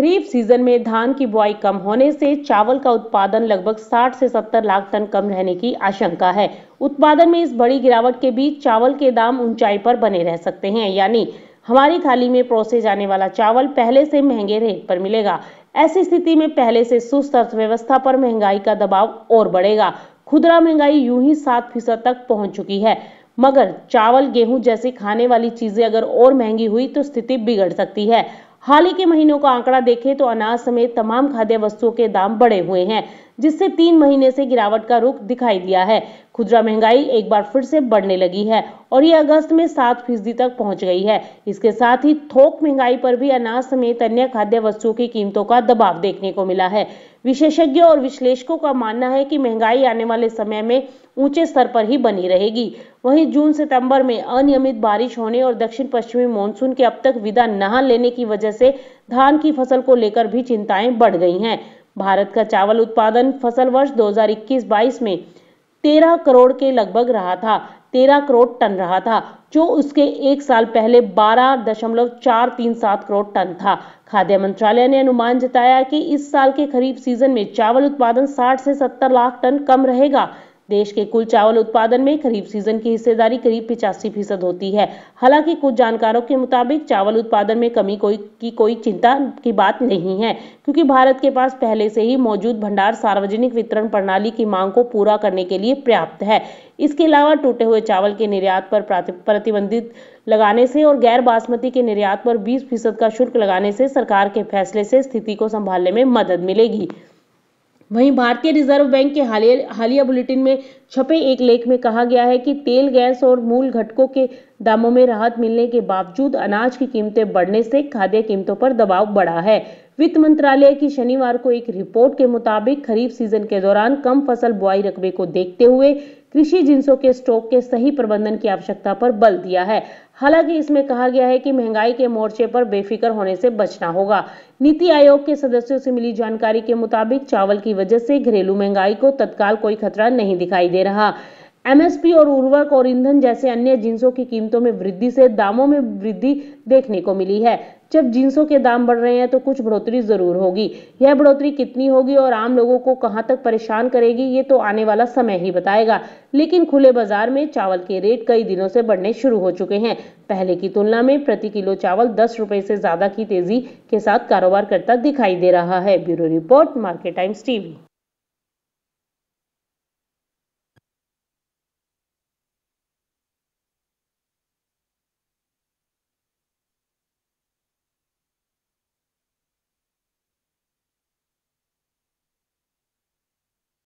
खरीफ season में धान की बुआई कम होने से चावल का उत्पादन लगभग 60 से 70 लाख टन कम रहने की आशंका है उत्पादन में इस बड़ी गिरावट के बीच चावल के दाम ऊंचाई पर बने रह सकते हैं यानी हमारी थाली में परोसे जाने वाला चावल पहले से महंगे रेट पर मिलेगा ऐसी स्थिति में पहले से सुस्त अर्थव्यवस्था पर महंगाई का दबाव और बढ़ेगा खुदरा महंगाई यूं ही सात फीसद तक पहुंच चुकी है मगर चावल गेहूं जैसी खाने वाली चीजें अगर और महंगी हुई तो स्थिति बिगड़ सकती है हाल ही के महीनों का आंकड़ा देखें तो अनाज समेत तमाम खाद्य वस्तुओं के दाम बढ़े हुए हैं जिससे तीन महीने से गिरावट का रुख दिखाई दिया है खुदरा महंगाई एक बार फिर से बढ़ने लगी है और ये अगस्त में सात फीसदी तक पहुंच गई है इसके साथ ही थोक महंगाई पर भी अनाज समेत अन्य खाद्य वस्तुओं की कीमतों का दबाव देखने को मिला है विशेषज्ञों और विश्लेषकों का मानना है कि महंगाई आने वाले समय में ऊंचे स्तर पर ही बनी रहेगी वहीं जून सितंबर में अनियमित बारिश होने और दक्षिण पश्चिमी मानसून के अब तक विदा न लेने की वजह से धान की फसल को लेकर भी चिंताएं बढ़ गई हैं भारत का चावल उत्पादन फसल वर्ष 2021-22 में तेरह करोड़ के लगभग रहा था तेरह करोड़ टन रहा था जो उसके एक साल पहले बारह दशमलव चार तीन सात करोड़ टन था खाद्य मंत्रालय ने अनुमान जताया कि इस साल के खरीफ सीजन में चावल उत्पादन 60 से 70 लाख टन कम रहेगा देश के कुल चावल उत्पादन में खरीफ सीजन की हिस्सेदारी करीब पिचासी फीसद होती है हालांकि कुछ जानकारों के मुताबिक चावल उत्पादन में कमी कोई की कोई चिंता की बात नहीं है क्योंकि भारत के पास पहले से ही मौजूद भंडार सार्वजनिक वितरण प्रणाली की मांग को पूरा करने के लिए पर्याप्त है इसके अलावा टूटे हुए चावल के निर्यात पर प्रतिबंधित लगाने से और गैर बासमती के निर्यात पर 20 फीसद का शुल्क लगाने से सरकार के फैसले से स्थिति को संभालने में मदद मिलेगी वहीं भारतीय रिजर्व बैंक के हालिया हालिया बुलेटिन में छपे एक लेख में कहा गया है कि तेल गैस और मूल घटकों के दामों में राहत मिलने के बावजूद अनाज की कीमतें बढ़ने से खाद्य कीमतों पर दबाव बढ़ा है वित्त मंत्रालय की शनिवार को एक रिपोर्ट के मुताबिक खरीफ सीजन के दौरान कम फसल बुआई रकबे को देखते हुए कृषि जिंसों के स्टॉक के सही प्रबंधन की आवश्यकता पर बल दिया है हालांकि इसमें कहा गया है कि महंगाई के मोर्चे पर बेफिक्र होने से बचना होगा नीति आयोग के सदस्यों से मिली जानकारी के मुताबिक चावल की वजह से घरेलू महंगाई को तत्काल कोई खतरा नहीं दिखाई दे रहा एमएसपी और उर्वरक और ईंधन जैसे अन्य जिंसों की कीमतों में वृद्धि से दामों में वृद्धि देखने को मिली है जब जिंसों के दाम बढ़ रहे हैं तो कुछ बढ़ोतरी जरूर होगी यह बढ़ोतरी कितनी होगी और आम लोगों को कहां तक परेशान करेगी ये तो आने वाला समय ही बताएगा लेकिन खुले बाजार में चावल के रेट कई दिनों से बढ़ने शुरू हो चुके हैं पहले की तुलना में प्रति किलो चावल दस रुपए से ज्यादा की तेजी के साथ कारोबार करता दिखाई दे रहा है bureau report Market Times TV